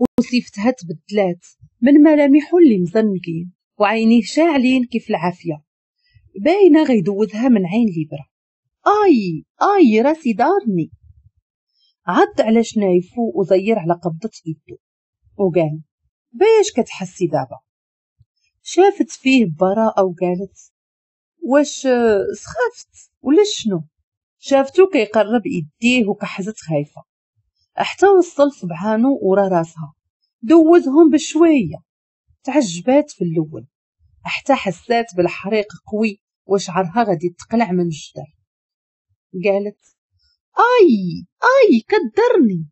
وصفتها تبدلات من ملامح اللي مزنقين وعينيه شاعلين كيف العافية باينة غيدوزها من عين ليبرا آي آي راسي دارني عض على شنايفو وزير على قبضة يدو وقال باش كتحسي دابا شافت فيه براءة وقالت واش سخافت ولا شنو شافتو كيقرب يديه وكحزت خايفة حتى وصل صبحانو ورا راسها دوزهم بشوية تعجبات في الأول حتى حسات بالحريق قوي وشعرها غادي تقلع من الجدر قالت اي اي كدرني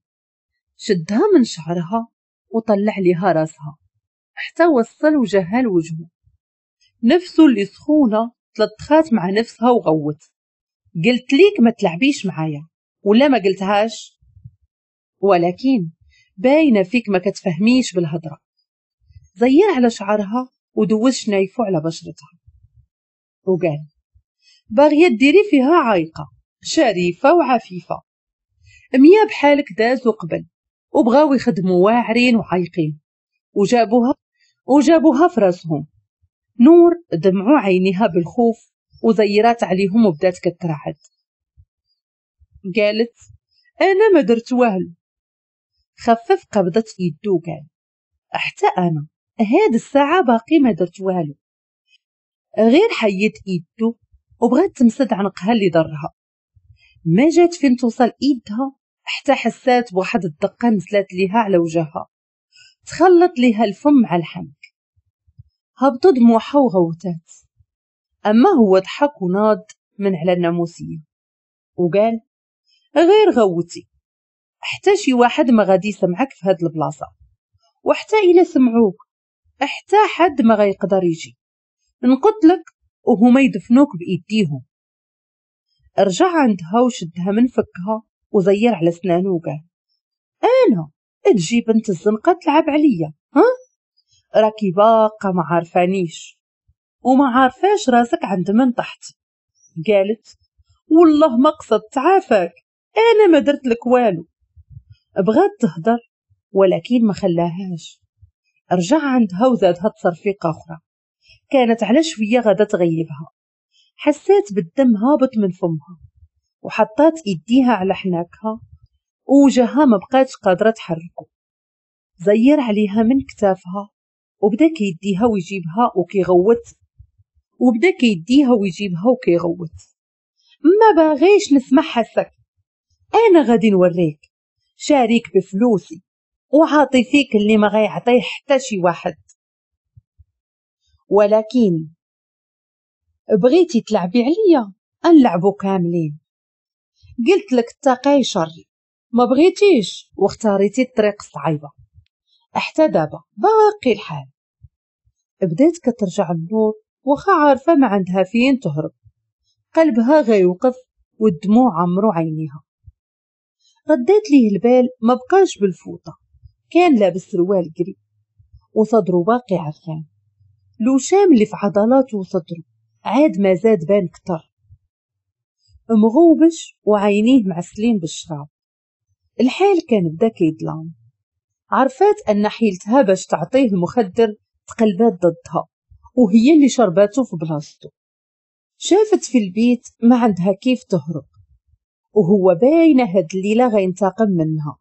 شدها من شعرها وطلع ليها راسها حتى وصل وجهها لوجهه نفسه اللي سخونة تلطخات مع نفسها وغوت قلت ليك ما تلعبيش معايا ولا ما قلتهاش ولكن باينة فيك ما كتفهميش بالهضرة زير على شعرها ودوز نايفو على بشرتها وقال باغية ديري فيها عايقة شريفة وعفيفة ميا بحالك دازو قبل وبغاو يخدموا واعرين وعايقين وجابوها وجابوها في راسهم نور دمعوا عينيها بالخوف وزيرات عليهم وبدات كترعد قالت انا ما درت والو خفف قبضة يدو قال حتى أنا هاد الساعة باقي ما درت والو غير حيت يدو وبغات تمسد عنقها اللي ضرها ما جات فين توصل ايدها حتى حسات بواحد الدقة نزلت ليها على وجهها تخلط ليها الفم مع الحنك هبطوا دموعها وغوتات أما هو ضحك وناض من على الناموسية وقال غير غوتي حتى شي واحد ما غادي يسمعك في هاد البلاصه وحتى الا سمعوك حتى حد ما غيقدر يجي نقتلك وهما يدفنوك بايديهم رجع عندها وشدها من فكها وزير على سنانه وقال انا تجي بنت الزنقه تلعب عليا ها راكي باقه ما عارفانيش وما عارفاش راسك عند من تحت قالت والله ما قصدت عافاك انا ما درت لك والو بغات تهدر ولكن ما خلاهاش رجع عندها وزادها تصرفيقة أخرى كانت على شوية غدا تغيبها حسات بالدم هابط من فمها وحطات إيديها على حناكها ووجهها ما بقاتش قادرة تحركه زير عليها من كتافها وبدا كيديها ويجيبها وكيغوت وبدا كيديها ويجيبها وكيغوت ما باغيش نسمعها السك انا غادي نوريك شاريك بفلوسي وعاطي فيك اللي ما غيعطيه حتى شي واحد ولكن بغيتي تلعبي عليا نلعبو كاملين قلت لك اتقي شري ما بغيتيش واختاريتي الطريق الصعيبة حتى دابا باقي الحال بدات كترجع النور واخا عارفة ما عندها فين تهرب قلبها غيوقف والدموع عمرو عينيها رديت ليه البال ما بقاش بالفوطة كان لابس سروال قري وصدره واقع لو شام اللي في عضلاته وصدره عاد ما زاد بان كتر مغوبش وعينيه معسلين بالشراب الحال كان بدا كيظلام عرفات أن حيلتها باش تعطيه المخدر تقلبات ضدها وهي اللي شرباته في بلاصتو شافت في البيت ما عندها كيف تهرب وهو باينه هاد الليله غينتقم منها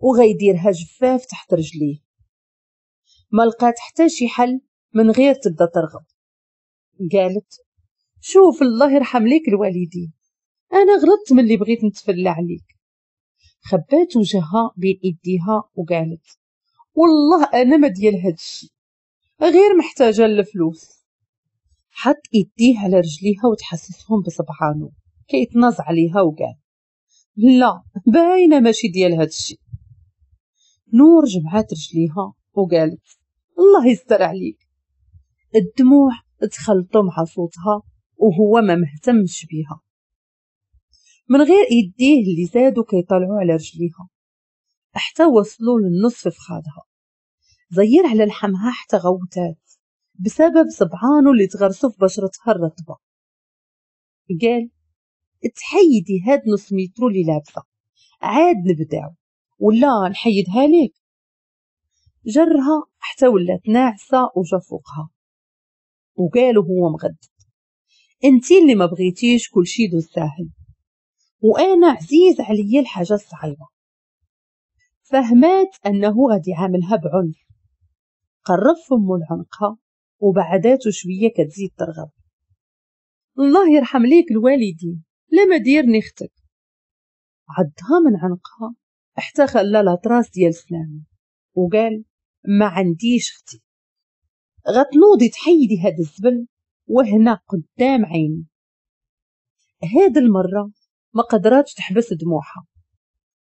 وغيديرها جفاف تحت رجليه ما لقات حتى شي حل من غير تبدا ترغب قالت شوف الله يرحم ليك الوالدين انا غلطت من اللي بغيت نتفلى عليك خبات وجهها بين ايديها وقالت والله انا ما ديال هادشي غير محتاجه الفلوس حط ايديه على رجليها وتحسسهم بصبعانو كيتناز عليها وقال لا باينه ماشي ديال هاد نور جمعات رجليها وقالت الله يستر عليك الدموع تخلطوا مع صوتها وهو ما مهتمش بيها من غير يديه اللي زادوا كيطلعوا على رجليها حتى وصلوا للنصف فخادها زير على لحمها حتى غوتات بسبب صبعانو اللي تغرسوا في بشرتها الرطبة قال تحيدي هاد نص متر اللي لابسه عاد نبداو ولا نحيدها ليك جرها حتى ولات ناعسه وجا فوقها وقالوا هو مغد انتي اللي ما بغيتيش كلشي يدوز ساهل وانا عزيز عليا الحاجه الصعيبه فهمات انه غادي يعاملها بعنف قرب فمو لعنقها وبعداته شويه كتزيد ترغب الله يرحم ليك الوالدين لما دير نختك عدها من عنقها احتخل لها لاطراس ديال سلام وقال ما عنديش اختي غتنوضي تحيدي هاد الزبل وهنا قدام عيني هاد المرة ما قدراتش تحبس دموعها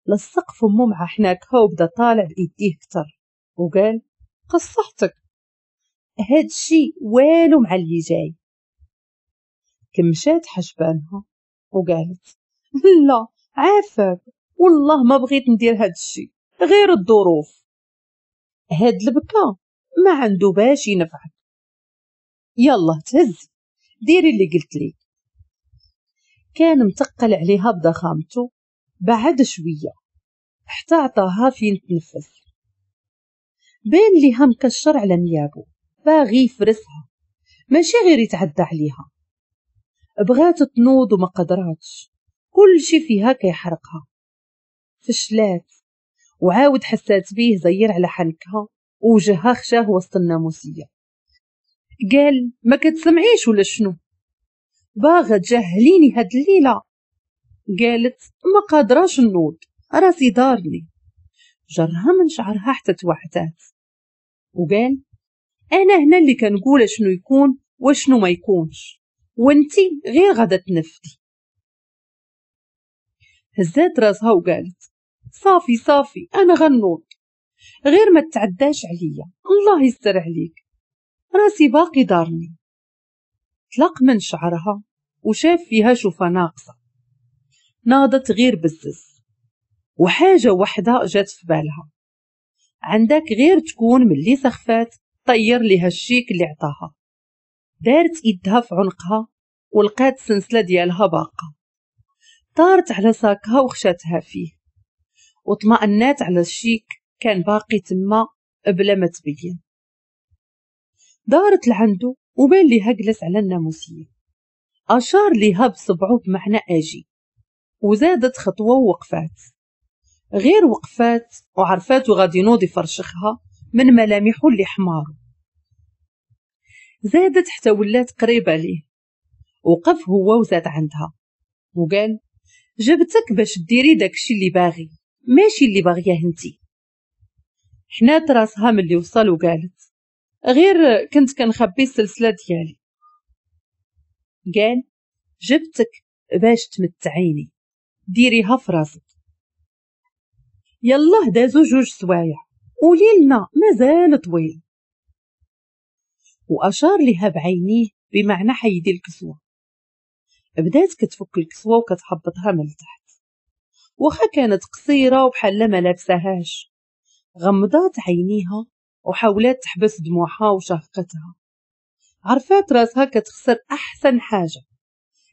لصق فمو مع حناكها وبدا طالع بإيديه كتر وقال قصحتك هاد الشي والو مع اللي جاي كمشات حجبانها وقالت لا عافاك والله ما بغيت ندير هاد الشي غير الظروف هاد البكا ما عنده باش ينفعك يلا تهزي ديري اللي قلت لك كان متقل عليها بضخامته بعد شوية حتى عطاها فين تنفس بان ليها مكشر على نيابو باغي يفرسها ماشي غير يتعدى عليها بغات تنوض وما قدراتش كل شي فيها كيحرقها فشلات وعاود حسات بيه زير على حنكها وجهها خشاه وسط الناموسية قال ما كتسمعيش ولا شنو باغا تجهليني هاد الليلة قالت ما قادراش نوض راسي دارني جرها من شعرها حتى توحدات وقال انا هنا اللي كنقول شنو يكون وشنو ما يكونش وانتي غير غادا تنفدي هزات راسها وقالت صافي صافي انا غنوض غير ما تعداش عليا الله يستر عليك راسي باقي دارني طلق من شعرها وشاف فيها شوفة ناقصة ناضت غير بزز وحاجة وحدة جات في بالها عندك غير تكون ملي سخفات طير لها الشيك اللي عطاها دارت إيدها في عنقها ولقات السنسلة ديالها باقة طارت على ساكها وخشاتها فيه وطمأنات على الشيك كان باقي تما بلا ما تبين دارت لعندو وبان ليها جلس على الناموسية أشار ليها بصبعو بمعنى أجي وزادت خطوة ووقفات غير وقفات وعرفات غادي نوضي يفرشخها من ملامحه اللي حمارو زادت حتى ولات قريبة ليه وقف هو وزاد عندها وقال جبتك باش ديري داكشي اللي باغي ماشي اللي باغياه انتي حنات راسها ملي وصل وقالت غير كنت كنخبي السلسلة ديالي قال جبتك باش تمتعيني ديريها في راسك يلا دازو جوج سوايع وليلنا مازال طويل وأشار لها بعينيه بمعنى حيدي الكسوة بدات كتفك الكسوة وكتحبطها من تحت وخا كانت قصيرة وبحال ما لابساهاش غمضات عينيها وحاولات تحبس دموعها وشهقتها عرفات راسها كتخسر أحسن حاجة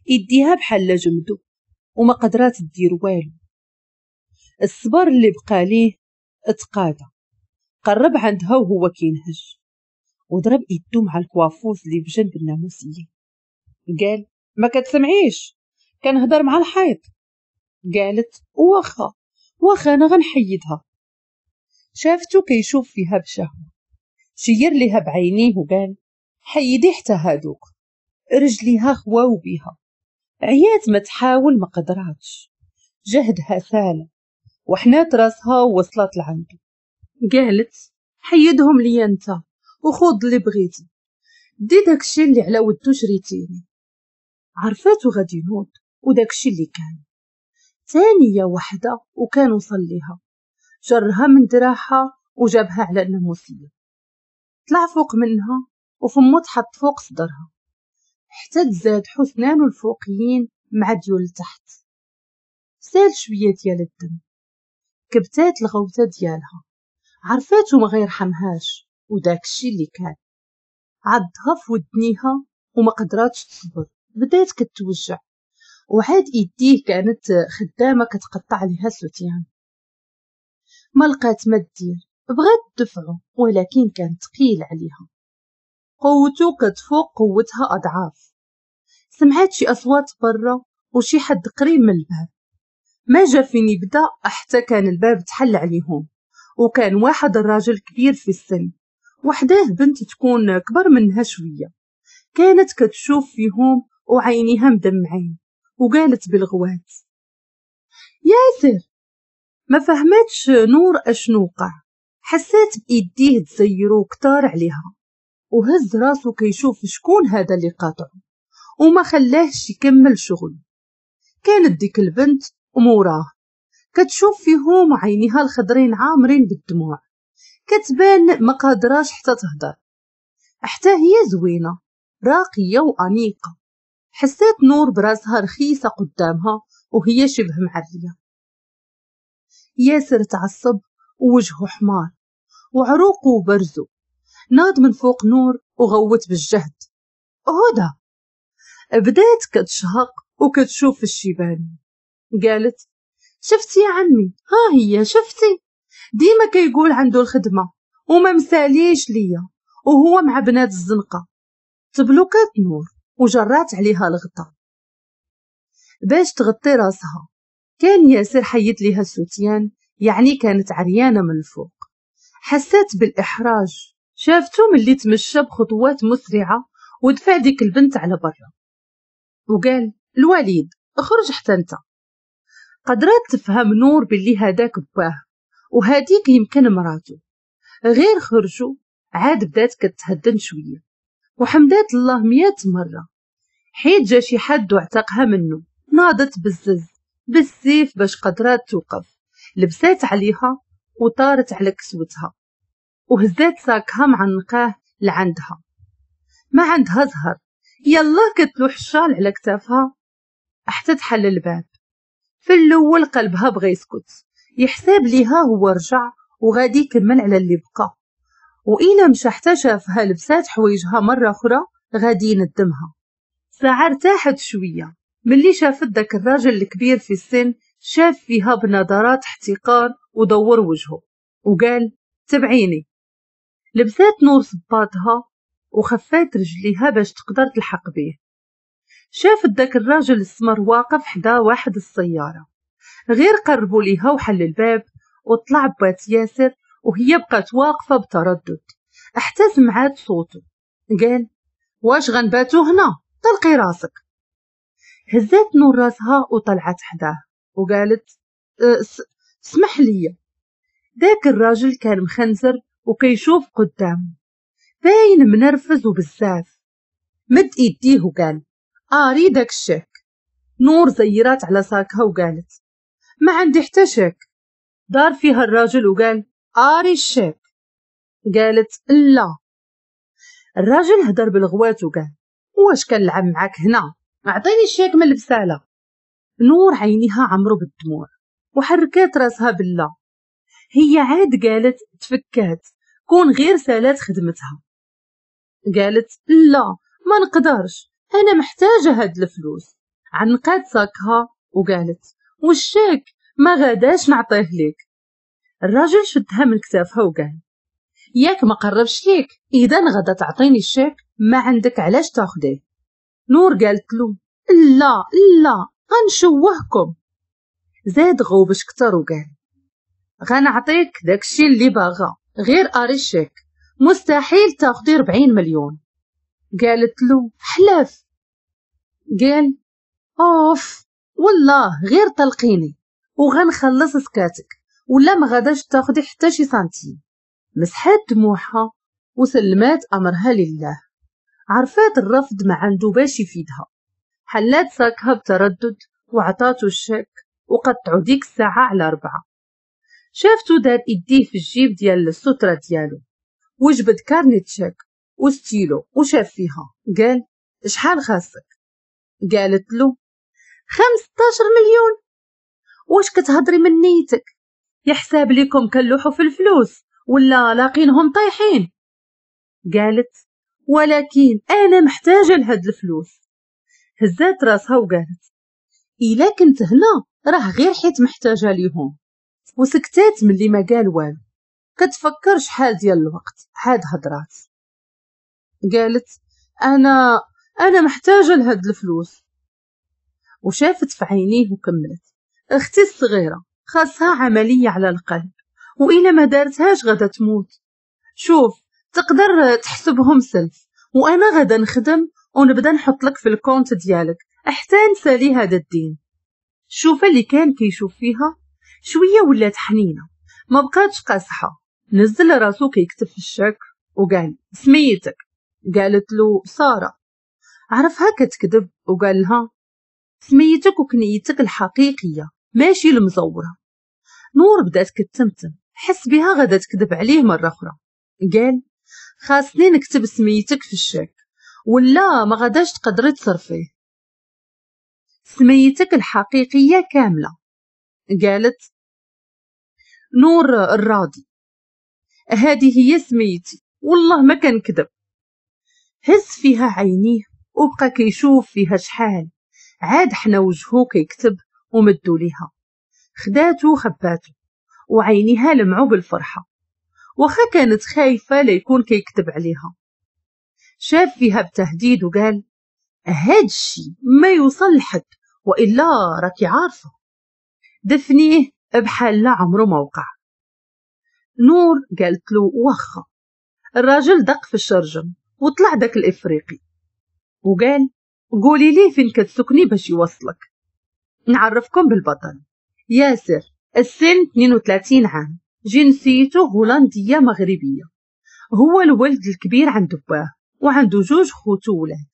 يديها بحال جمدو وما قدرات دير والو الصبر اللي بقى ليه تقادا قرب عندها وهو كينهج وضرب ايدو مع الكوافوز اللي بجنب الناموسية قال ما كتسمعيش كنهضر مع الحيط قالت واخا واخا انا غنحيدها شافتو كيشوف فيها بشهوة شير ليها بعينيه وقال حيدي حتى هادوك رجليها خواو بيها عيات ما تحاول ما قدراتش جهدها سالة وحنات راسها ووصلت لعنده قالت حيدهم لي انت وخذ اللي بغيتي دي داكشي اللي على ودو شريتيني عرفاتو غادي نوض وداكشي اللي كان ثانية وحدة وكان وصل ليها جرها من دراعها وجابها على الناموسية طلع فوق منها وفمو تحط فوق صدرها حتى تزاد حسنانو الفوقيين مع ديول تحت سال شوية ديال الدم كبتات الغوتة ديالها عرفاتو ما حمهاش وداكشي اللي كان عضها في ودنيها وما قدراتش تصبر بدات كتوجع وعاد ايديه كانت خدامه كتقطع ليها سوتيان ما لقات ما دير بغات تدفعو ولكن كان ثقيل عليها قوته كتفوق قوتها اضعاف سمعات شي اصوات برا وشي حد قريب من الباب ما جا فين يبدا حتى كان الباب تحل عليهم وكان واحد الراجل كبير في السن وحده بنت تكون كبر منها شوية كانت كتشوف فيهم وعينيها مدمعين وقالت بالغوات ياسر ما فهمتش نور اشنو وقع حسات بايديه تزيرو كتار عليها وهز راسو كيشوف شكون هذا اللي قاطعو وما خلاهش يكمل شغل كانت ديك البنت وموراه كتشوف فيهم عينيها الخضرين عامرين بالدموع كتبان ما قادراش حتى تهضر حتى هي زوينه راقيه وانيقه حسات نور براسها رخيصه قدامها وهي شبه معريه ياسر تعصب ووجهه حمار وعروقه برزو ناض من فوق نور وغوت بالجهد هدى بدات كتشهق وكتشوف في قالت شفتي يا عمي ها هي شفتي ديما كيقول عنده الخدمه وما مساليش ليا وهو مع بنات الزنقه تبلوكات نور وجرات عليها الغطاء باش تغطي راسها كان ياسر حيت ليها السوتيان يعني كانت عريانه من الفوق حسات بالاحراج شافته ملي تمشى بخطوات مسرعه ودفع ديك البنت على برا وقال الوليد اخرج حتى انت قدرات تفهم نور باللي هداك باه وهاديك يمكن مراتو غير خرجوا عاد بدات كتهدن شويه وحمدات الله مئات مرة حيت جا شي حد واعتقها منه ناضت بالزز بالسيف باش قدرات توقف لبسات عليها وطارت على كسوتها وهزات ساكها معنقاه لعندها ما عندها زهر يلا كتلوح الشال على كتافها حتى تحل الباب في الاول قلبها بغى يسكت يحساب ليها هو رجع وغادي يكمل على اللي بقى وإلا مش شافها لبسات حوايجها مرة أخرى غادي يندمها ساعة ارتاحت شوية ملي شافت داك الراجل الكبير في السن شاف فيها بنظرات احتقار ودور وجهه وقال تبعيني لبسات نور صباطها وخفات رجليها باش تقدر تلحق بيه شافت داك الراجل السمر واقف حدا واحد السيارة غير قربوا ليها وحل الباب وطلع بات ياسر وهي بقت واقفة بتردد احتز معاد صوته قال واش غنباتو هنا طلقي راسك هزات نور راسها وطلعت حداه وقالت أه، اسمح لي ذاك الراجل كان مخنزر وكيشوف قدامه باين منرفز وبزاف مد ايديه وقال اريدك آه الشك نور زيرات على ساكها وقالت ما عندي حتى شك دار فيها الراجل وقال اري الشيك قالت لا الراجل هدر بالغوات وقال واش كنلعب معاك هنا اعطيني الشيك من البساله نور عينيها عمرو بالدموع وحركات راسها بالله هي عاد قالت تفكات كون غير سالات خدمتها قالت لا ما نقدرش انا محتاجه هاد الفلوس عنقات ساكها وقالت وشك ما غاداش نعطيه ليك الرجل شدها من كتافها وقال ياك ما قربش ليك اذا غدا تعطيني الشيك ما عندك علاش تاخديه نور قالت له لا لا غنشوهكم زاد غوبش كتر وقال غنعطيك داكشي اللي باغا غير اري الشيك مستحيل تاخدي ربعين مليون قالت له حلف قال اوف والله غير طلقيني وغنخلص سكاتك ولا ما غاداش تاخدي حتى شي سنتيم مسحات دموعها وسلمات امرها لله عرفات الرفض ما عنده باش يفيدها حلات ساكها بتردد وعطاتو الشك وقطعو ديك الساعة على ربعة شافتو دار إيديه في الجيب ديال السترة ديالو وجبد كارنيت شيك وستيلو وشاف فيها قال شحال خاصك قالت له 15 مليون واش كتهضري من نيتك يا حساب ليكم كنلوحو في الفلوس ولا لاقينهم طايحين قالت ولكن انا محتاجه لهاد الفلوس هزات راسها وقالت الا كنت هنا راه غير حيت محتاجه ليهم وسكتات ملي ما قال والو كتفكر شحال ديال الوقت عاد هضرات قالت انا انا محتاجه لهاد الفلوس وشافت في عينيه وكملت اختي الصغيرة خاصها عملية على القلب وإلى ما دارتهاش غدا تموت شوف تقدر تحسبهم سلف وأنا غدا نخدم ونبدا نحط لك في الكونت ديالك حتى نسالي هذا الدين شوف اللي كان كيشوف فيها شوية ولات حنينة ما بقاتش قاصحة نزل راسو كيكتب في الشك وقال سميتك قالت له سارة عرفها كتكذب وقال لها سميتك وكنيتك الحقيقية ماشي المزورة نور بدأت كتمتم حس بها غدا تكذب عليه مرة أخرى قال خاصني نكتب سميتك في الشيك ولا ما غداش تقدري تصرفيه سميتك الحقيقية كاملة قالت نور الراضي هذه هي سميتي والله ما كنكذب هز فيها عينيه وبقى كيشوف فيها شحال عاد حنا وجهو كيكتب ومدو ليها خداتو خباتو وعينيها لمعو بالفرحة وخا كانت خايفة ليكون كيكتب عليها شاف فيها بتهديد وقال هاد الشي ما يوصل لحد وإلا راكي عارفة دفنيه بحال لا عمرو ما وقع نور قالت له واخا الراجل دق في الشرجم وطلع داك الإفريقي وقال قولي لي فين كتسكني باش يوصلك نعرفكم بالبطل ياسر السن 32 عام جنسيته هولندية مغربية هو الولد الكبير عند باه وعنده جوج خوتو ولاد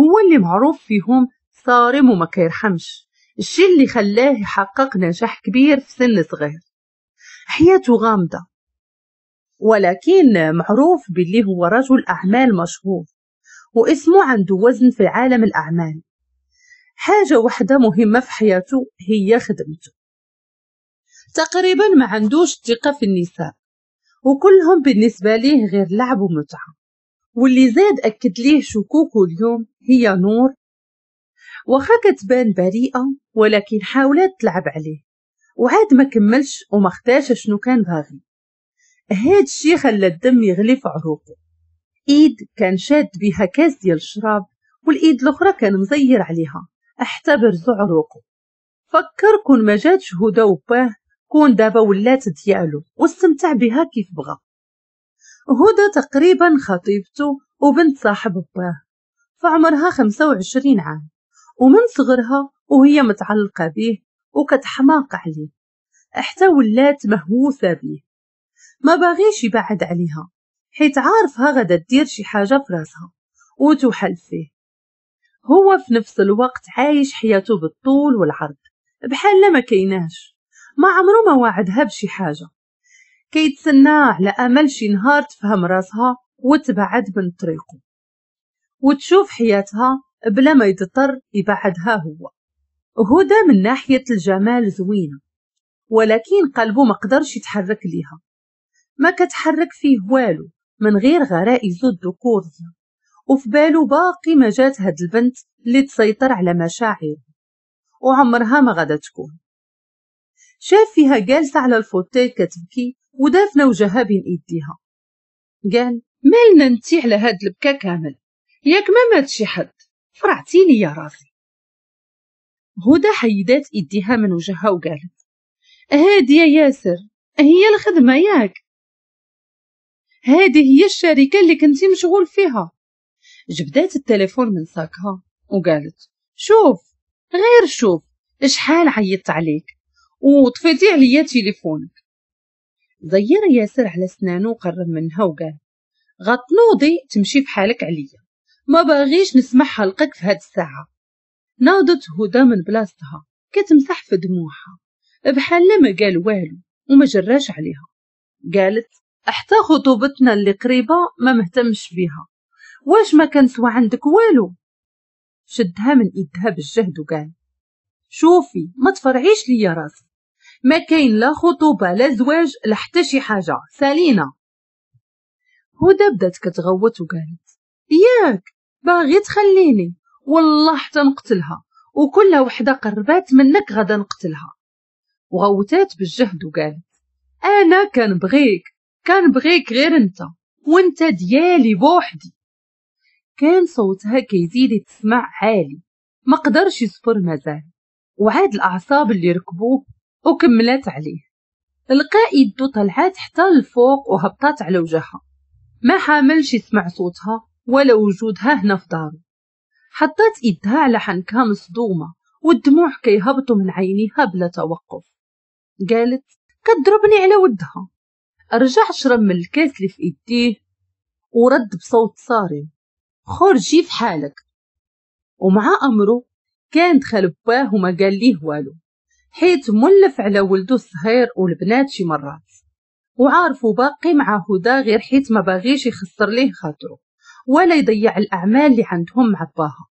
هو اللي معروف فيهم صارم وما كيرحمش الشي اللي خلاه يحقق نجاح كبير في سن صغير حياته غامضة ولكن معروف باللي هو رجل أعمال مشهور واسمه عنده وزن في عالم الأعمال حاجة واحدة مهمة في حياته هي خدمته تقريبا ما عندوش ثقة في النساء وكلهم بالنسبة ليه غير لعب ومتعة واللي زاد أكد ليه شكوكه اليوم هي نور واخا كتبان بريئة ولكن حاولت تلعب عليه وعاد ما كملش وما اختاش شنو كان باغي هاد الشي خلى الدم يغلي في عروقه إيد كان شاد بها كاس ديال الشراب والإيد الأخرى كان مزير عليها احتبر عروقو فكر كون ما جاتش هدى وباه كون دابا ولات ديالو واستمتع بها كيف بغا هدى تقريبا خطيبته وبنت صاحب باه فعمرها وعشرين عام ومن صغرها وهي متعلقة به وكتحماق عليه حتى ولات مهووسة به ما باغيش يبعد عليها حيت عارفها غادا دير شي حاجة في راسها وتحل فيه هو في نفس الوقت عايش حياته بالطول والعرض بحال ما كيناش ما عمرو ما وعدها بشي حاجة كيتسنى على أمل شي نهار تفهم راسها وتبعد من طريقه وتشوف حياتها بلا ما يضطر يبعدها هو هدى من ناحية الجمال زوينة ولكن قلبه ما قدرش يتحرك ليها ما كتحرك فيه والو من غير غرائز الذكور وفي بالو باقي ما جات هاد البنت اللي تسيطر على مشاعره وعمرها ما غادا تكون شاف فيها جالسة على الفوتي كتبكي ودافنة وجهها بين إيديها قال مالنا نتي على هاد البكا كامل ياك ما مات شي حد فرعتيني يا راسي هدى حيدات إيديها من وجهها وقالت يا ياسر هي الخدمة ياك هذه هي الشركة اللي كنتي مشغول فيها جبدات التليفون من ساكها وقالت شوف غير شوف شحال عيطت عليك وطفيتي عليا تليفونك زير ياسر على سنانو وقرب منها وقال غتنوضي تمشي حالك عليا ما باغيش نسمع حلقك في هاد الساعة ناضت هدى من بلاصتها كتمسح في دموعها بحال ما قال والو وما جراش عليها قالت حتى خطوبتنا اللي قريبة ما مهتمش بيها واش ما كانت عندك والو شدها من ايدها بالجهد وقال شوفي ما تفرعيش ليا راسي ما كاين لا خطوبة لا زواج لا حتى شي حاجة سالينا هدى بدات كتغوت وقالت ياك باغي تخليني والله حتى نقتلها وكل وحدة قربات منك غدا نقتلها وغوتات بالجهد وقالت انا كنبغيك كنبغيك غير انت وانت ديالي بوحدي كان صوتها كيزيد يتسمع عالي ما قدرش يصبر مازال وعاد الاعصاب اللي ركبوه وكملت عليه لقى يدو طلعات حتى الفوق وهبطات على وجهها ما حاملش يسمع صوتها ولا وجودها هنا في دارو حطات ايدها على حنكها مصدومة والدموع كيهبطوا من عينيها بلا توقف قالت كضربني على ودها رجع شرب من الكاس اللي في ايديه ورد بصوت صارم خرجي في حالك ومع امره كان دخل باه وما قال ليه والو حيت ملف على ولدو الصغير والبنات شي مرات وعارفو باقي مع هدى غير حيت ما باغيش يخسر ليه خاطرو ولا يضيع الأعمال اللي عندهم مع باها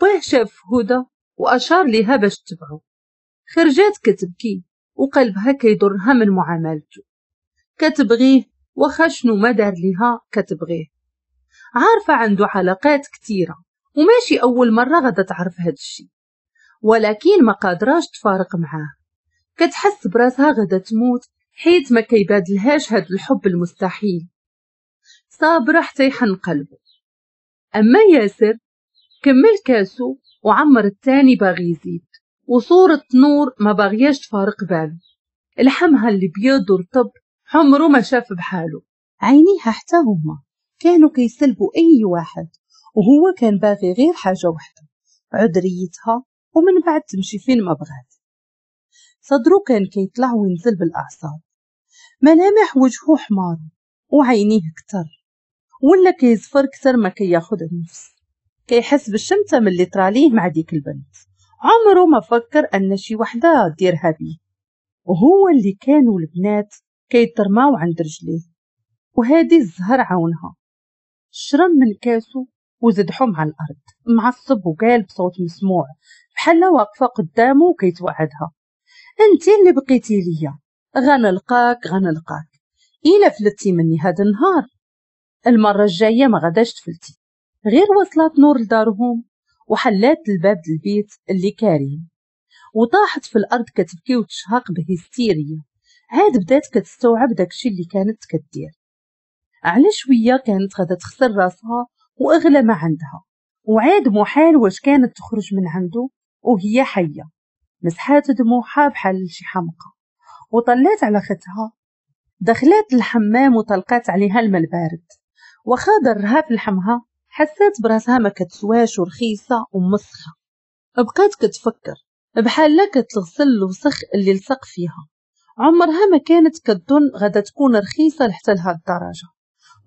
باه شاف هدى وأشار ليها باش تبعو خرجات كتبكي وقلبها كيضرها من معاملته كتبغيه وخا شنو ما دار ليها كتبغيه عارفة عنده علاقات كتيرة وماشي أول مرة غدا تعرف هاد الشي ولكن ما قادراش تفارق معاه كتحس براسها غدا تموت حيت ما كيبادلهاش هاد الحب المستحيل صابرة حتى يحن قلبه أما ياسر كمل كاسو وعمر التاني باغي يزيد وصورة نور ما باغياش تفارق بالو لحمها اللي بيض ورطب عمره ما شاف بحاله عينيها حتى هما كانوا كيسلبوا أي واحد وهو كان باغي غير حاجة وحدة عذريتها ومن بعد تمشي فين ما بغات صدرو كان كيطلع وينزل بالأعصاب ملامح وجهه حمار وعينيه كتر ولا كيزفر كتر ما كياخد النفس كيحس بالشمتة من اللي طراليه مع ديك البنت عمره ما فكر أن شي وحدة ديرها بيه وهو اللي كانوا البنات كيترماو عند رجليه وهادي الزهر عاونها شرم من كاسو وزدحو مع الأرض معصب وقال بصوت مسموع بحال واقفة قدامه وكيتوعدها انت اللي بقيتي ليا غنلقاك غنلقاك إلا فلتي مني هذا النهار المرة الجاية ما غاداش تفلتي غير وصلت نور لدارهم وحلات الباب البيت اللي كارين وطاحت في الأرض كتبكي وتشهق بهستيريا عاد بدات كتستوعب داكشي اللي كانت كدير على شوية كانت غادا تخسر راسها وأغلى ما عندها وعاد محال واش كانت تخرج من عنده وهي حية مسحات دموعها بحال شي حمقى وطلعت على ختها دخلت الحمام وطلقات عليها الماء البارد واخا درها في لحمها حسات براسها ما كتسواش ورخيصة ومسخة بقات كتفكر بحال لا كتغسل الوسخ اللي لصق فيها عمرها ما كانت كظن غدا تكون رخيصة لحتى لهاد الدرجة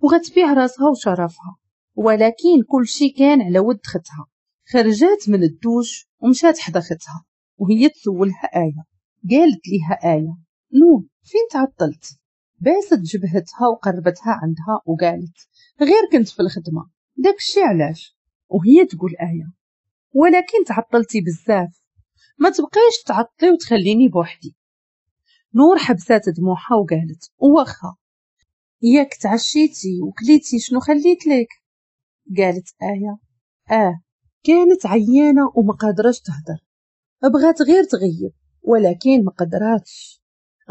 وغتبيع راسها وشرفها ولكن كل شي كان على ود ختها خرجات من الدوش ومشات حدا ختها وهي تسولها آية قالت ليها آية نو فين تعطلت باست جبهتها وقربتها عندها وقالت غير كنت في الخدمة داكشي علاش وهي تقول آية ولكن تعطلتي بزاف ما تبقيش تعطلي وتخليني بوحدي نور حبسات دموعها وقالت واخا ياك تعشيتي وكليتي شنو خليت لك قالت آية آه كانت عيانة وما قادرش تهدر بغات غير تغيب ولكن ما قدراتش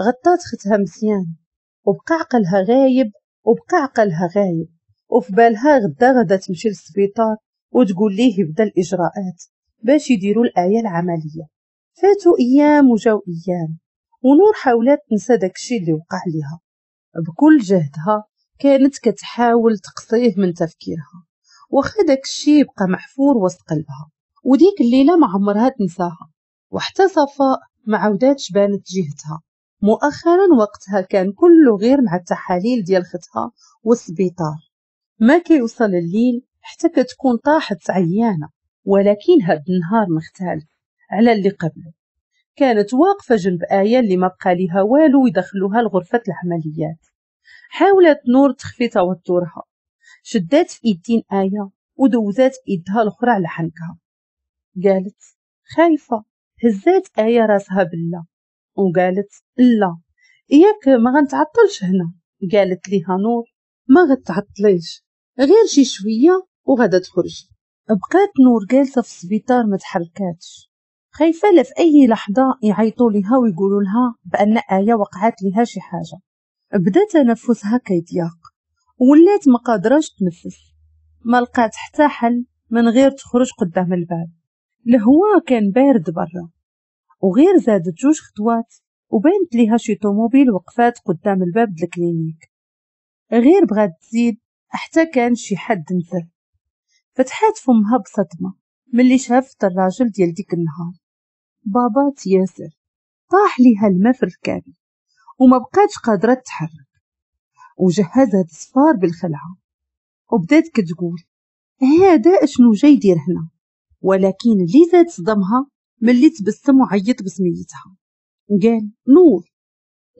غطات ختها مزيان وبقى عقلها غايب وبقى عقلها غايب وفي بالها غدا غدا تمشي للسبيطار وتقول ليه يبدا الإجراءات باش يديروا الآية العملية فاتوا أيام وجاو أيام ونور حاولات تنسى داكشي اللي وقع ليها بكل جهدها كانت كتحاول تقصيه من تفكيرها واخا داكشي بقى محفور وسط قلبها وديك الليلة ما عمرها تنساها وحتى صفاء ما عاوداتش بانت جهتها مؤخرا وقتها كان كله غير مع التحاليل ديال ختها والسبيطار ما كيوصل الليل حتى كتكون طاحت عيانة ولكن هاد النهار مختلف على اللي قبله كانت واقفة جنب آية اللي ما بقى لها والو يدخلوها لغرفة العمليات حاولت نور تخفي توترها شدات في إيدين آية ودوزات إيدها الأخرى على حنكها قالت خايفة هزات آية راسها بالله وقالت لا ياك ما غنتعطلش هنا قالت ليها نور ما غتعطليش غير شي شوية وغدا تخرجي بقات نور جالسة في السبيطار ما تحركاتش خايفة لا في أي لحظة يعيطوا لها ويقولوا لها بأن آية وقعت لها شي حاجة بدا تنفسها كيضيق ولات ما قادراش تنفس ما لقات حتى حل من غير تخرج قدام الباب الهواء كان بارد برا وغير زادت جوج خطوات وبانت ليها شي طوموبيل وقفات قدام الباب الكلينيك غير بغات تزيد حتى كان شي حد نزل فتحات فمها بصدمه ملي شافت الراجل ديال ديك النهار بابات ياسر طاح ليها الماء في ركابي وما بقاتش قادرة تتحرك وجهزها تصفار بالخلعة وبدات كتقول هذا شنو جاي يدير هنا ولكن اللي زاد صدمها ملي تبسم وعيط بسميتها قال نور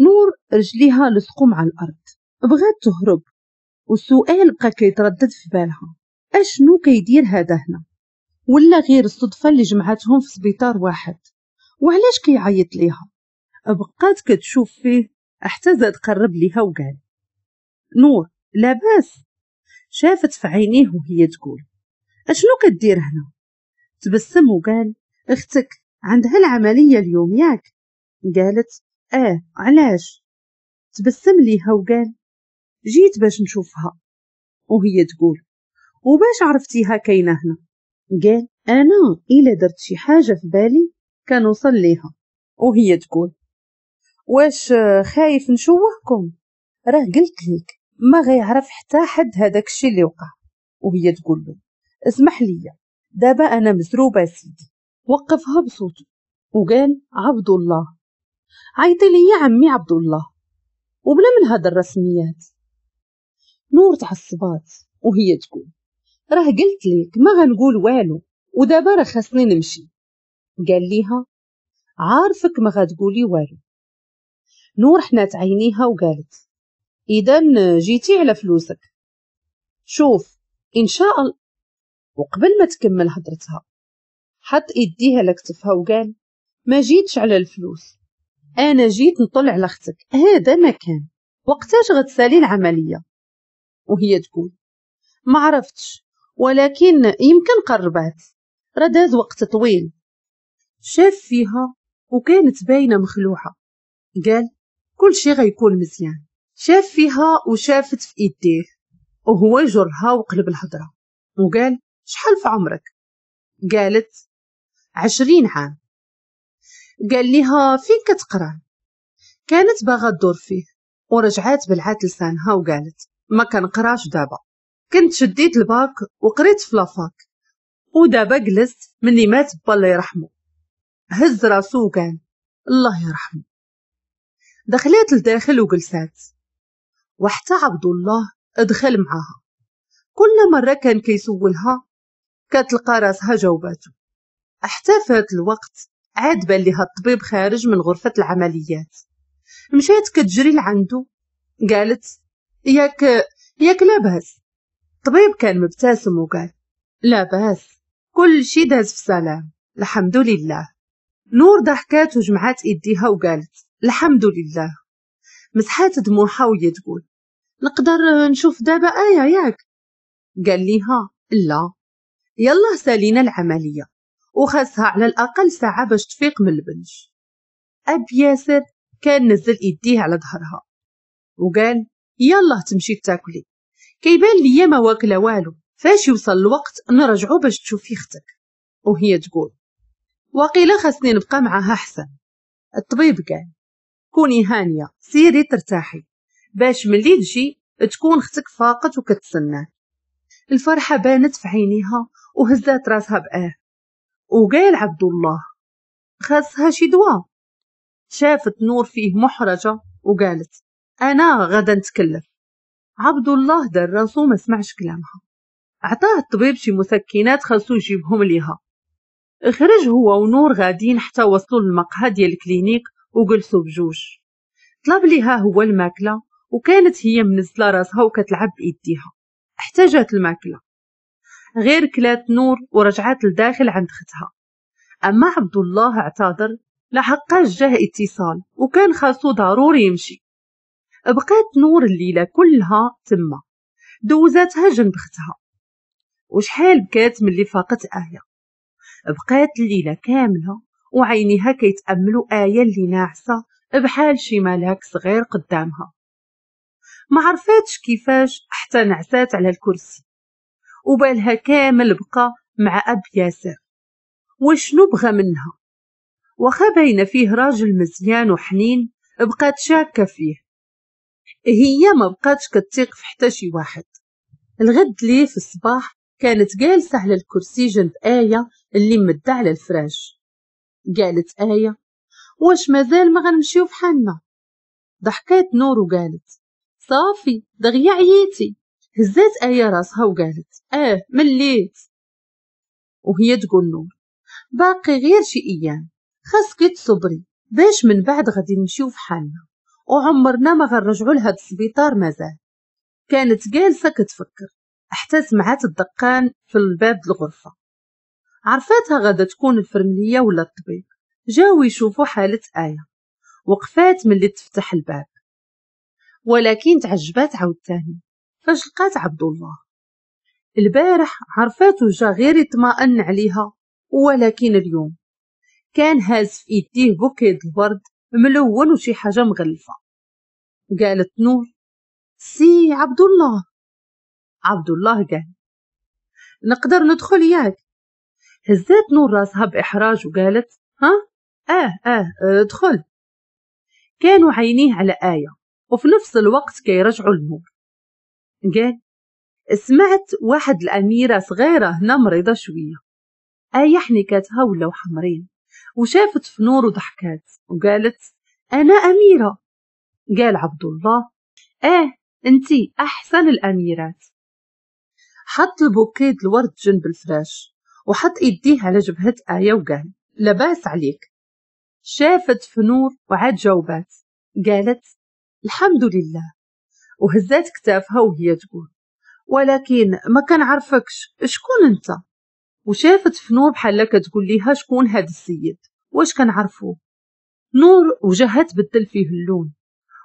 نور رجليها لصقوا مع الأرض بغات تهرب والسؤال بقى كيتردد في بالها اشنو كيدير هذا هنا ولا غير الصدفة اللي جمعتهم في سبيطار واحد وعلاش كيعيط ليها بقات كتشوف فيه حتى زاد قرب ليها وقال نور لاباس شافت في عينيه وهي تقول اشنو كدير هنا تبسم وقال اختك عندها العملية اليوم ياك قالت اه علاش تبسم ليها وقال جيت باش نشوفها وهي تقول وباش عرفتيها كاينه هنا قال انا الا درت شي حاجه في بالي صليها وهي تقول واش خايف نشوهكم راه قلت لك ما غيعرف حتى حد هذاك الشيء اللي وقع وهي تقول له اسمح لي دابا انا مزروبه سيدي وقفها بصوته وقال عبد الله عيطي لي عمي عبد الله وبلا من هاد الرسميات نور تعصبات وهي تقول راه قلت لك ما غنقول والو ودابا راه خاصني نمشي قال ليها عارفك ما غتقولي والو نور حنات عينيها وقالت اذا جيتي على فلوسك شوف ان شاء الله وقبل ما تكمل هضرتها حط ايديها على كتفها وقال ما جيتش على الفلوس انا جيت نطلع على اختك هذا ما كان وقتاش غتسالي العمليه وهي تقول ما عرفتش ولكن يمكن قربات رداز داز وقت طويل شاف فيها وكانت باينة مخلوعة قال كل شي غيكون مزيان شاف فيها وشافت في إيديه وهو يجرها وقلب الهضرة وقال شحال في عمرك قالت عشرين عام قال ليها فين كتقرا كانت باغا تدور فيه ورجعت بلعات لسانها وقالت ما كنقراش دابا كنت شديت الباك وقريت في لافاك ودابا جلست مني مات با الله يرحمه هز راسو وقال الله يرحمه دخلت لداخل وجلسات وحتى عبد الله دخل معاها كل مرة كان كيسولها كتلقى راسها جاوباتو حتى فات الوقت عاد بان ليها الطبيب خارج من غرفة العمليات مشات كتجري لعندو قالت ياك ياك لاباس الطبيب كان مبتسم وقال لاباس كل شي داز في سلام الحمد لله نور ضحكات وجمعات إيديها وقالت الحمد لله مسحات دموعها وهي تقول نقدر نشوف دابا آية ياك قال ليها لا يلا سالينا العملية وخاصها على الأقل ساعة باش تفيق من البنج أب ياسر كان نزل إيديه على ظهرها وقال يلا تمشي تاكلي كيبان ليا ما واكلة والو فاش يوصل الوقت نرجعو باش تشوفي اختك وهي تقول وقيل خاصني نبقى معاها أحسن الطبيب قال كوني هانية سيري ترتاحي باش ملي تجي تكون اختك فاقت وكتسنى الفرحة بانت في عينيها وهزات راسها بآه وقال عبد الله خاصها شي دواء شافت نور فيه محرجة وقالت أنا غدا نتكلف عبد الله دار راسو ما سمعش كلامها عطاه الطبيب شي مسكنات خاصو يجيبهم ليها خرج هو ونور غادين حتى وصلوا للمقهى ديال الكلينيك وجلسوا بجوج طلب ليها هو الماكله وكانت هي منزله راسها وكتلعب بايديها احتاجت الماكله غير كلات نور ورجعت لداخل عند ختها اما عبد الله اعتذر لحقاش جاه اتصال وكان خاصو ضروري يمشي بقات نور الليله كلها تما دوزاتها جنب ختها وشحال بكات ملي فاقت ايه بقات الليلة كاملة وعينيها كيتأملوا آية اللي ناعسة بحال شي ملاك صغير قدامها ما عرفاتش كيفاش حتى نعسات على الكرسي وبالها كامل بقى مع أب ياسر وشنو بغى منها وخا باينة فيه راجل مزيان وحنين بقات شاكة فيه هي ما بقاتش كتيق في حتى شي واحد الغد ليه في الصباح كانت جالسة على الكرسي جنب آية اللي مدة على الفراش قالت آية واش مازال ما غنمشيو فحالنا ضحكات نور وقالت صافي دغيا عييتي هزات آية راسها وقالت اه مليت وهي تقول نور باقي غير شي ايام خاصك تصبري باش من بعد غادي نمشيو فحالنا وعمرنا ما غنرجعو لهاد السبيطار مازال كانت جالسه كتفكر حتى سمعت الدقان في الباب الغرفة عرفاتها غادا تكون الفرملية ولا الطبيب جاو يشوفوا حالة آية وقفات ملي تفتح الباب ولكن تعجبات عاوتاني فاش لقات عبد الله البارح عرفاتو جا غير يطمئن عليها ولكن اليوم كان هاز في ايديه بوكيد الورد ملون وشي حاجه مغلفه قالت نور سي عبد الله عبد الله قال نقدر ندخل ياك هزات نور راسها بإحراج وقالت ها آه،, آه آه ادخل كانوا عينيه على آية وفي نفس الوقت كيرجعوا النور قال سمعت واحد الأميرة صغيرة هنا مريضة شوية آية حنكتها يعني ولو حمرين وشافت في نور وضحكات وقالت أنا أميرة قال عبد الله آه أنتي أحسن الأميرات حط البوكيد الورد جنب الفراش وحط إيديه على جبهه يا آية وقال لباس عليك شافت فنور وعاد جاوبات قالت الحمد لله وهزات كتافها وهي تقول ولكن ما كان عرفكش شكون انت وشافت فنور بحال تقول ليها شكون هاد السيد واش عرفوه نور وجهت تبدل فيه اللون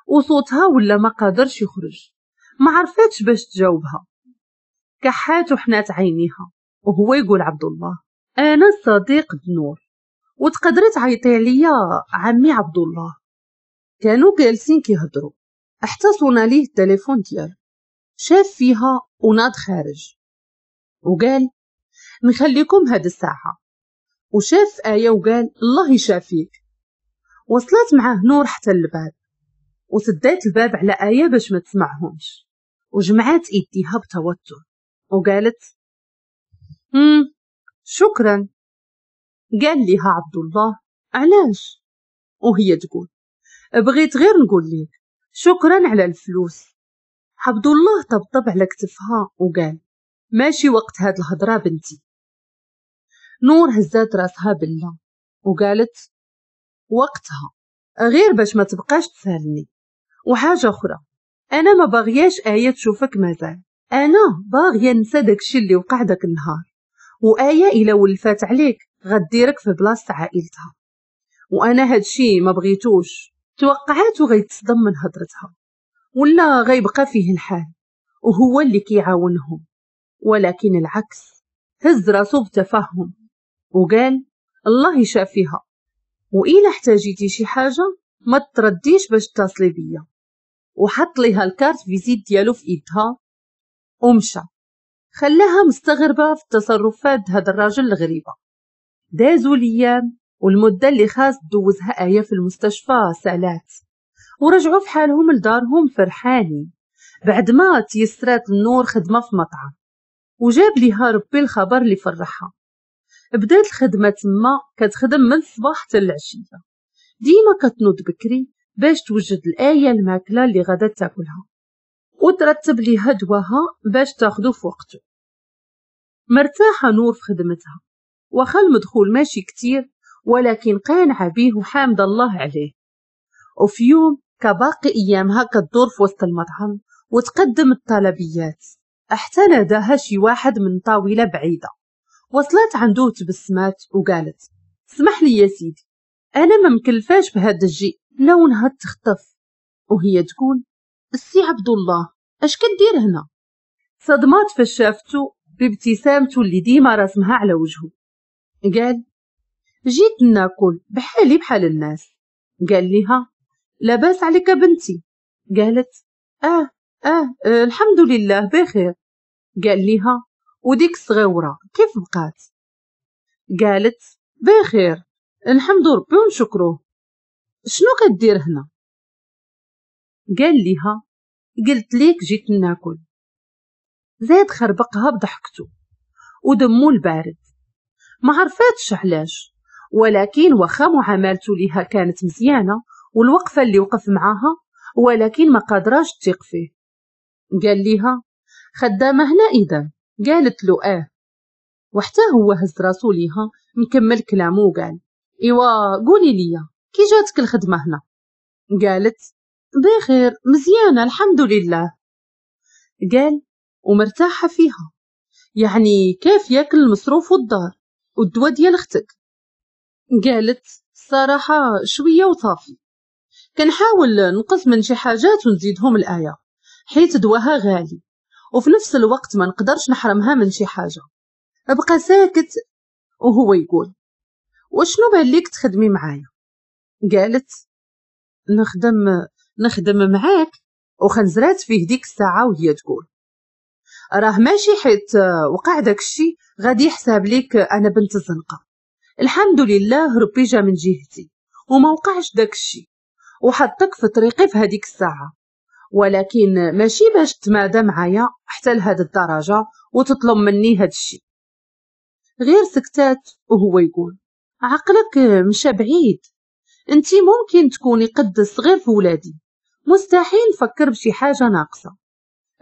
وصوتها ولا ما قادرش يخرج ما عرفتش باش تجاوبها كحات وحنات عينيها وهو يقول عبد الله أنا صديق بنور وتقدري تعيطي عليا عمي عبد الله كانوا جالسين كيهضروا حتى صونا ليه التليفون ديالو شاف فيها وناد خارج وقال نخليكم هاد الساعة وشاف آية وقال الله يشافيك وصلت معاه نور حتى الباب وسدات الباب على آية باش ما تسمعهمش وجمعات إيديها بتوتر وقالت امم شكرا قال ليها عبد الله علاش وهي تقول بغيت غير نقول لك شكرا على الفلوس عبد الله طبطب على كتفها وقال ماشي وقت هاد الهضره بنتي نور هزات راسها بالله وقالت وقتها غير باش ما تبقاش تسالني وحاجه اخرى انا ما بغياش ايه تشوفك مازال أنا باغية نسى داكشي اللي وقع داك النهار وآية إلا ولفات عليك غديرك في بلاصة عائلتها وأنا هادشي ما بغيتوش توقعاتو غيتصدم من هضرتها ولا غيبقى فيه الحال وهو اللي كيعاونهم ولكن العكس هز راسو بتفهم وقال الله يشافيها وإلا احتاجيتي شي حاجة ما ترديش باش تتصلي بيا وحط ليها الكارت فيزيت ديالو في ايدها ومشى خلاها مستغربة في تصرفات هذا الراجل الغريبة دازوا ليام والمدة اللي خاص دوزها آية في المستشفى سالات ورجعوا في حالهم لدارهم فرحانين بعد ما تيسرات النور خدمة في مطعم وجاب ليها ربي الخبر اللي فرحها بدات الخدمة تما كتخدم من الصباح حتى العشية ديما كتنوض بكري باش توجد الآية الماكلة اللي غدا تاكلها وترتب ليها دواها باش تاخدو في وقته مرتاحة نور في خدمتها وخا المدخول ماشي كتير ولكن قانعة بيه وحامد الله عليه وفي يوم كباقي أيامها كتدور في وسط المطعم وتقدم الطلبيات حتى ناداها شي واحد من طاولة بعيدة وصلت عنده تبسمات وقالت سمح لي يا سيدي أنا ما مكلفاش بهذا الجي لونها تخطف وهي تقول السي عبد الله اش كدير هنا صدمات فاش شافته بابتسامته اللي ديما رسمها على وجهه قال جيت ناكل بحالي بحال الناس قال ليها لاباس عليك بنتي قالت آه, اه, آه، الحمد لله بخير قال ليها وديك الصغيورة كيف بقات قالت بخير الحمد ربي ونشكره شنو كدير هنا قال ليها قلت ليك جيت ناكل زاد خربقها بضحكته ودمو البارد ما عرفاتش علاش ولكن وخا معاملته ليها كانت مزيانه والوقفه اللي وقف معاها ولكن ما قادراش تثق فيه قال ليها خدامه هنا اذا قالت له اه وحتى هو هز راسو ليها مكمل كلامه وقال ايوا قولي ليا كي جاتك الخدمه هنا قالت بخير مزيانة الحمد لله قال ومرتاحة فيها يعني كيف ياكل المصروف والدار والدواء ديال اختك قالت الصراحة شوية وطافي كنحاول نقص من شي حاجات ونزيدهم الآية حيت دواها غالي وفي نفس الوقت ما نقدرش نحرمها من شي حاجة أبقى ساكت وهو يقول وشنو بان ليك تخدمي معايا قالت نخدم نخدم معاك وخنزرات فيه ديك الساعة وهي تقول راه ماشي حيت آه، وقع داكشي غادي يحسب ليك أنا بنت الزنقة الحمد لله ربي جا من جهتي وما وقعش داكشي وحطك في طريقي في هذيك الساعة ولكن ماشي باش تمادى معايا حتى لهاد الدرجة وتطلب مني هاد الشي غير سكتات وهو يقول عقلك مش بعيد انت ممكن تكوني قد صغير في ولادي مستحيل نفكر بشي حاجة ناقصة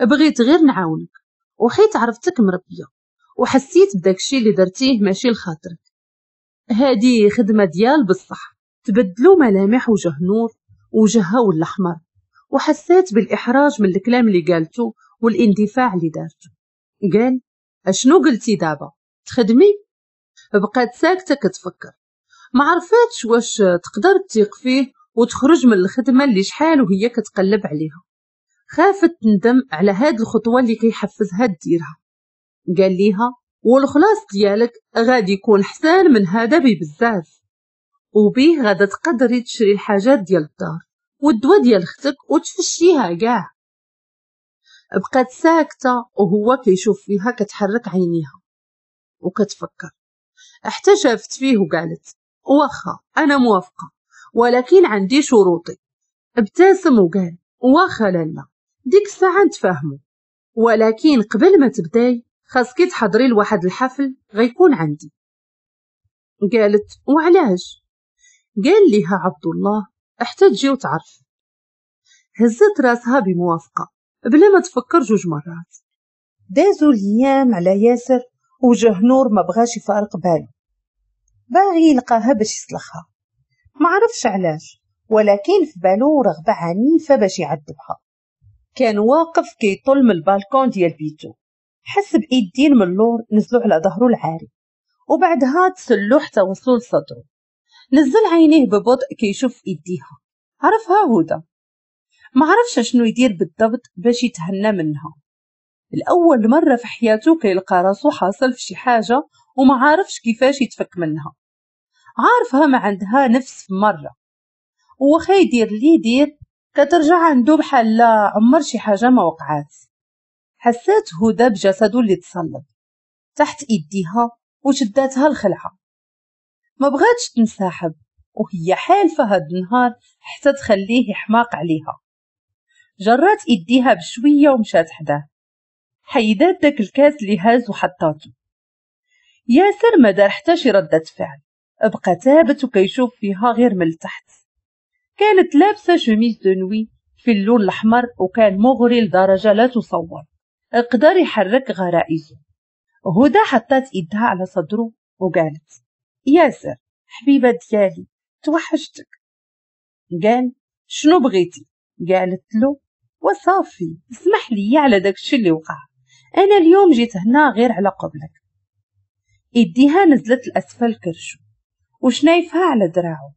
بغيت غير نعاونك وحيت عرفتك مربية وحسيت بداك الشي اللي درتيه ماشي لخاطرك هادي خدمة ديال بصح تبدلوا ملامح وجه نور وجهها والأحمر وحسيت بالإحراج من الكلام اللي قالته والاندفاع اللي دارته قال أشنو قلتي دابا تخدمي بقات ساكتة كتفكر ما عرفتش واش تقدر تثيق فيه وتخرج من الخدمة اللي شحال وهي كتقلب عليها خافت تندم على هاد الخطوة اللي كيحفزها ديرها قال ليها والخلاص ديالك غادي يكون حسان من هذا ببزاف وبيه غادا تقدري تشري الحاجات ديال الدار والدواء ديال اختك وتفشيها كاع بقات ساكتة وهو كيشوف فيها كتحرك عينيها وكتفكر احتجفت فيه وقالت واخا انا موافقه ولكن عندي شروطي ابتسم وقال واخا لالا ديك الساعة نتفاهمو ولكن قبل ما تبداي خاصك تحضري لواحد الحفل غيكون عندي قالت وعلاش قال ليها عبد الله حتى تجي وتعرف هزت راسها بموافقة بلا ما تفكر جوج مرات دازوا الايام على ياسر وجه نور ما بغاش يفارق بالو باغي يلقاها باش يسلخها ما عرفش علاش ولكن في بالو رغبة عنيفة باش يعذبها كان واقف كيطل من البالكون ديال بيتو حس بإيدين من اللور نزلو على ظهرو العاري وبعدها تسلو حتى وصلو لصدرو نزل عينيه ببطء كيشوف إيديها عرفها هدى ما عرفش شنو يدير بالضبط باش يتهنى منها الأول مرة في حياته كيلقى راسو حاصل في شي حاجة وما عارفش كيفاش يتفك منها عارفة ما عندها نفس مرة وخا يدير لي يدير كترجع عندو بحال عمر شي حاجة ما وقعات حسات هدى بجسده اللي تصلب تحت إيديها وشداتها الخلعة ما بغاتش تنسحب وهي حالفة هاد النهار حتى تخليه يحماق عليها جرات إيديها بشوية ومشات حداه حيدات داك الكاس اللي هاز وحطاتو ياسر ما دار حتى شي ردة فعل بقى ثابت وكيشوف فيها غير من التحت كانت لابسة شميز دنوي في اللون الأحمر وكان مغري لدرجة لا تصور قدر يحرك غرائزه هدى حطت إيدها على صدره وقالت ياسر حبيبة ديالي توحشتك قال شنو بغيتي قالت له وصافي اسمح لي على داكشي اللي وقع انا اليوم جيت هنا غير على قبلك ايديها نزلت لاسفل كرشو وشنايفها على دراعه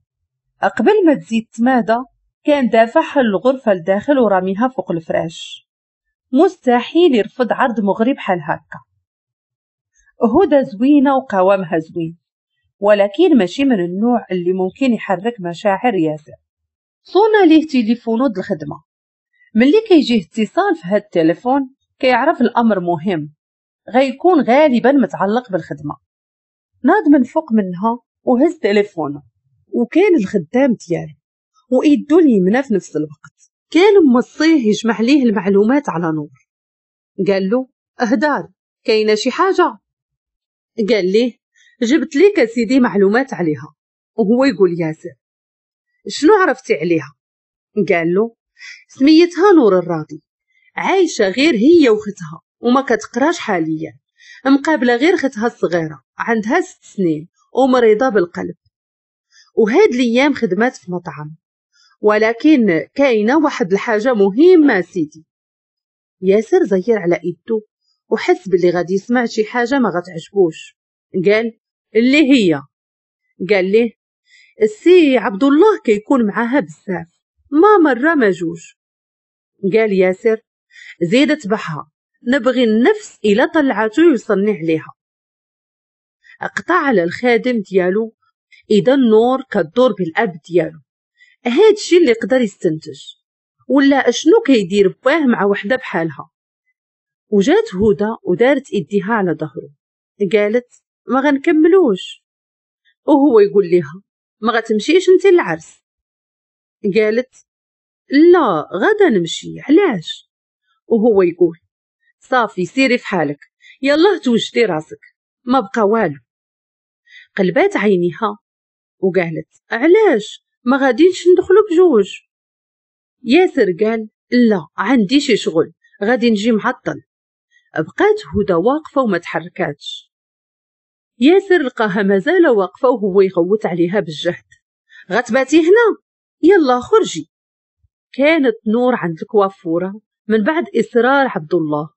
قبل ما تزيد تمادى كان دافعها للغرفة لداخل وراميها فوق الفراش مستحيل يرفض عرض مغري بحال هكا هدى زوينة وقوامها زوين ولكن ماشي من النوع اللي ممكن يحرك مشاعر ياسر صونا ليه تليفونه د الخدمة ملي كيجيه اتصال في هاد التليفون كيعرف الأمر مهم غيكون غالبا متعلق بالخدمة ناض من فوق منها وهز تليفونه وكان الخدام ديالو وإيدو منا في نفس الوقت كان مصيه يجمع ليه المعلومات على نور قال له اهدار كاينه شي حاجه قال لي جبت ليك سيدي معلومات عليها وهو يقول ياسر شنو عرفتي عليها قال له سميتها نور الراضي عايشه غير هي وختها وما كتقراش حاليا مقابله غير ختها الصغيره عندها ست سنين ومريضة بالقلب وهاد الأيام خدمات في مطعم ولكن كاينة واحد الحاجة مهمة سيدي ياسر زير على إيدو وحس باللي غادي يسمع شي حاجة ما غتعجبوش قال اللي هي قال ليه السي عبد الله كيكون معاها بزاف ما مرة ما جوج قال ياسر زيد تبعها نبغي النفس إلا طلعته يوصلني عليها قطع على الخادم ديالو إذا النور كدور بالأب ديالو هاد الشي اللي يقدر يستنتج ولا اشنو كيدير باه مع وحده بحالها وجات هدى ودارت ايديها على ظهره قالت ما غنكملوش وهو يقول لها ما غتمشيش انت للعرس قالت لا غدا نمشي علاش وهو يقول صافي سيري في حالك يلا توجدي راسك ما بقى والو قلبات عينيها وقالت علاش ما غاديش ندخلو بجوج ياسر قال لا عندي شي شغل غادي نجي معطل بقات هدى واقفة وما تحركاتش ياسر لقاها مازال واقفة وهو يغوت عليها بالجهد غتباتي هنا يلا خرجي كانت نور عند الكوافورة من بعد إصرار عبد الله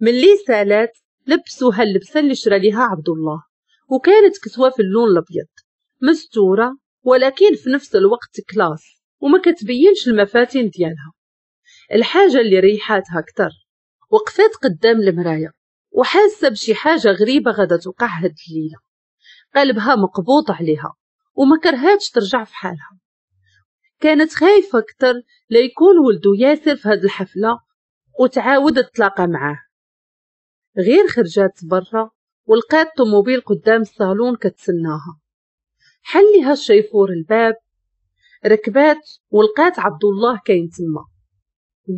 ملي سالات لبسوها اللبسة اللي شرى ليها عبد الله وكانت كسوة في اللون الأبيض مستورة ولكن في نفس الوقت كلاس وما كتبينش المفاتن ديالها الحاجة اللي ريحاتها أكثر وقفات قدام المراية وحاسة بشي حاجة غريبة غدا توقع هاد الليلة قلبها مقبوط عليها وما كرهاتش ترجع في حالها كانت خايفة أكثر ليكون ولدو ياسر في هاد الحفلة وتعاود تتلاقى معاه غير خرجات برا ولقيت طوموبيل قدام الصالون كتسناها حل لها الشيفور الباب ركبات ولقيت عبد الله كاين تما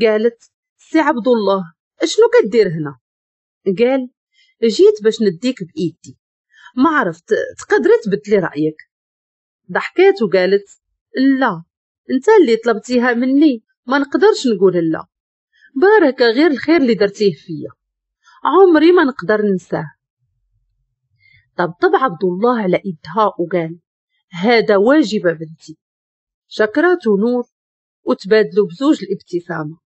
قالت سي عبد الله اشنو كدير هنا قال جيت باش نديك بايدي ما عرفت تقدري تبدلي رايك ضحكات وقالت لا انت اللي طلبتيها مني ما نقدرش نقول لا بارك غير الخير اللي درتيه فيا عمري ما نقدر ننساه طبطب عبد الله على إيدها وقال هذا واجب بنتي شكرات نور وتبادلوا بزوج الابتسامة